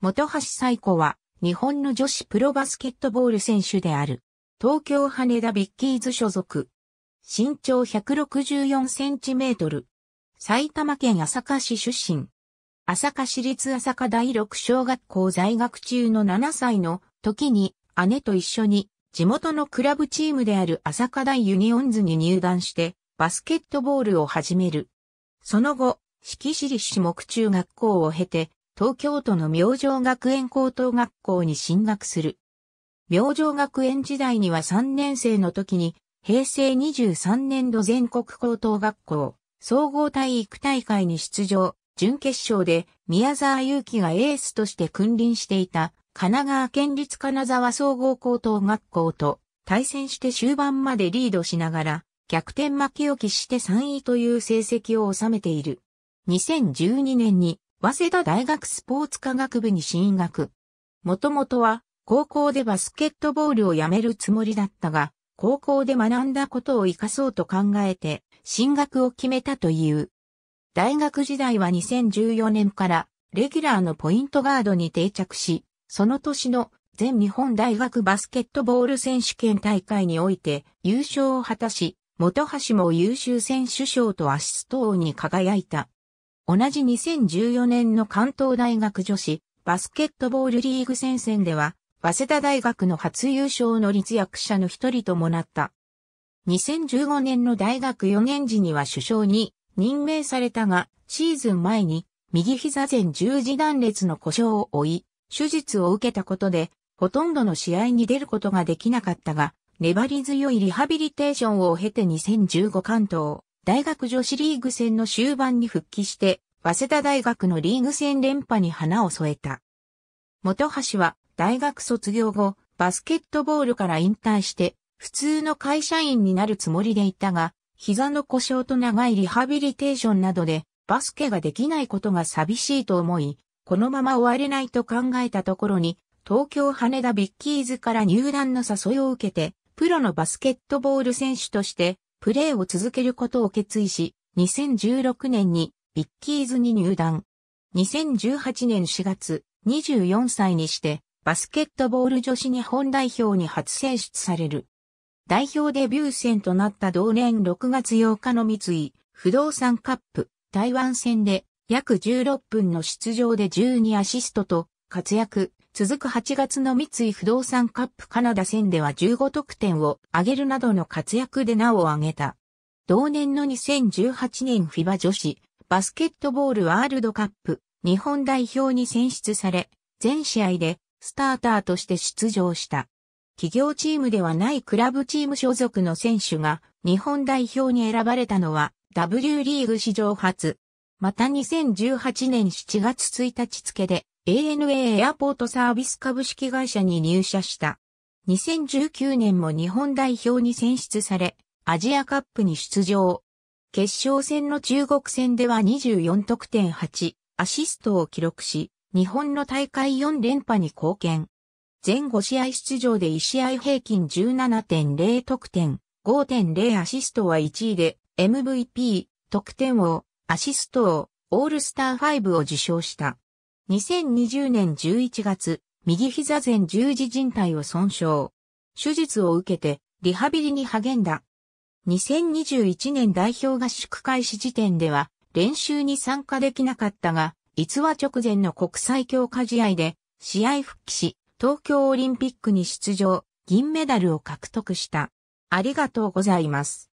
本橋最子は、日本の女子プロバスケットボール選手である。東京羽田ビッキーズ所属。身長164センチメートル。埼玉県朝霞市出身。朝霞市立朝霞第六小学校在学中の7歳の時に姉と一緒に地元のクラブチームである朝霞大ユニオンズに入団してバスケットボールを始める。その後、四季市立目中学校を経て東京都の明星学園高等学校に進学する。明星学園時代には3年生の時に、平成23年度全国高等学校、総合体育大会に出場、準決勝で宮沢祐樹がエースとして君臨していた神奈川県立金沢総合高等学校と対戦して終盤までリードしながら逆転負けを喫して3位という成績を収めている。2012年に早稲田大学スポーツ科学部に進学。もともとは、高校でバスケットボールをやめるつもりだったが、高校で学んだことを活かそうと考えて、進学を決めたという。大学時代は2014年から、レギュラーのポイントガードに定着し、その年の全日本大学バスケットボール選手権大会において優勝を果たし、元橋も優秀選手賞とアシスト王に輝いた。同じ2014年の関東大学女子バスケットボールリーグ戦線では、早稲田大学の初優勝の立役者の一人ともなった。2015年の大学4年時には首相に任命されたが、シーズン前に右膝前十字断裂の故障を負い、手術を受けたことで、ほとんどの試合に出ることができなかったが、粘り強いリハビリテーションを経て2015関東大学女子リーグ戦の終盤に復帰して、早稲田大学のリーグ戦連覇に花を添えた。本橋は大学卒業後、バスケットボールから引退して、普通の会社員になるつもりでいたが、膝の故障と長いリハビリテーションなどで、バスケができないことが寂しいと思い、このまま終われないと考えたところに、東京羽田ビッキーズから入団の誘いを受けて、プロのバスケットボール選手としてプレーを続けることを決意し、2016年にビッキーズに入団。2018年4月、24歳にして、バスケットボール女子日本代表に初選出される。代表デビュー戦となった同年6月8日の三井不動産カップ台湾戦で約16分の出場で12アシストと活躍、続く8月の三井不動産カップカナダ戦では15得点を挙げるなどの活躍で名を挙げた。同年の2018年フィバ女子バスケットボールワールドカップ日本代表に選出され、全試合でスターターとして出場した。企業チームではないクラブチーム所属の選手が日本代表に選ばれたのは W リーグ史上初。また2018年7月1日付で ANA エアポートサービス株式会社に入社した。2019年も日本代表に選出され、アジアカップに出場。決勝戦の中国戦では24得点8、アシストを記録し、日本の大会4連覇に貢献。全5試合出場で1試合平均17.0得点、5.0アシストは1位で、MVP、得点王、アシスト王、オールスター5を受賞した。2020年11月、右膝前十字靭帯を損傷。手術を受けて、リハビリに励んだ。2021年代表合宿開始時点では、練習に参加できなかったが、逸話直前の国際強化試合で、試合復帰し、東京オリンピックに出場、銀メダルを獲得した。ありがとうございます。